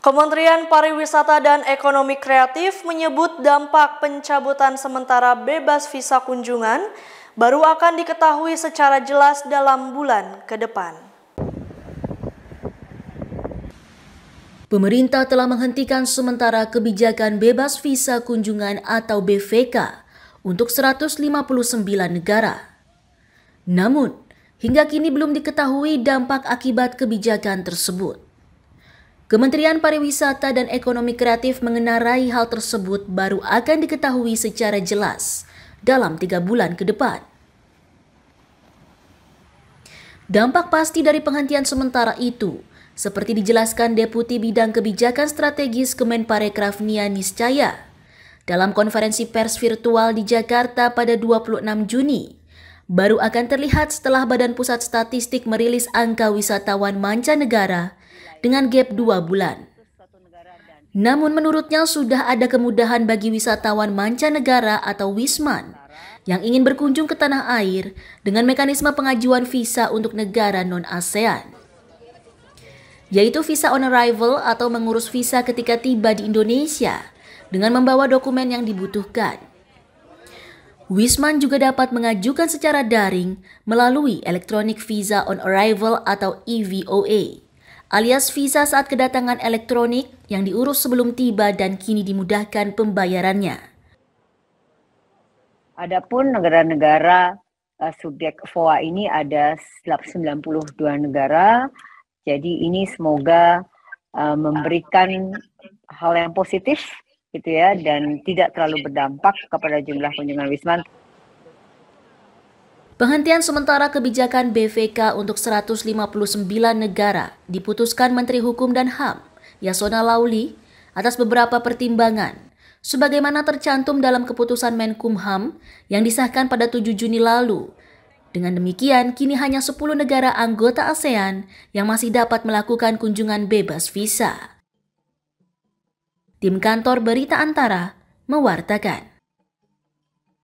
Kementerian Pariwisata dan Ekonomi Kreatif menyebut dampak pencabutan sementara bebas visa kunjungan baru akan diketahui secara jelas dalam bulan ke depan. Pemerintah telah menghentikan sementara kebijakan bebas visa kunjungan atau BVK untuk 159 negara. Namun, hingga kini belum diketahui dampak akibat kebijakan tersebut. Kementerian Pariwisata dan Ekonomi Kreatif mengenarai hal tersebut baru akan diketahui secara jelas dalam tiga bulan ke depan. Dampak pasti dari penghentian sementara itu, seperti dijelaskan Deputi Bidang Kebijakan Strategis Kemenparekraf Nia Niscaya dalam konferensi pers virtual di Jakarta pada 26 Juni, baru akan terlihat setelah Badan Pusat Statistik merilis angka wisatawan mancanegara dengan gap dua bulan. Namun menurutnya sudah ada kemudahan bagi wisatawan mancanegara atau wisman yang ingin berkunjung ke tanah air dengan mekanisme pengajuan visa untuk negara non-ASEAN. Yaitu visa on arrival atau mengurus visa ketika tiba di Indonesia dengan membawa dokumen yang dibutuhkan. Wisman juga dapat mengajukan secara daring melalui Electronic Visa on Arrival atau EVOA alias visa saat kedatangan elektronik yang diurus sebelum tiba dan kini dimudahkan pembayarannya. Adapun negara-negara uh, subjek FOA ini ada 92 negara. Jadi ini semoga uh, memberikan hal yang positif gitu ya dan tidak terlalu berdampak kepada jumlah kunjungan Wisman. Penghentian sementara kebijakan BVK untuk 159 negara diputuskan Menteri Hukum dan HAM, Yasona Lauli, atas beberapa pertimbangan, sebagaimana tercantum dalam keputusan Menkumham yang disahkan pada 7 Juni lalu. Dengan demikian, kini hanya 10 negara anggota ASEAN yang masih dapat melakukan kunjungan bebas visa. Tim kantor Berita Antara mewartakan.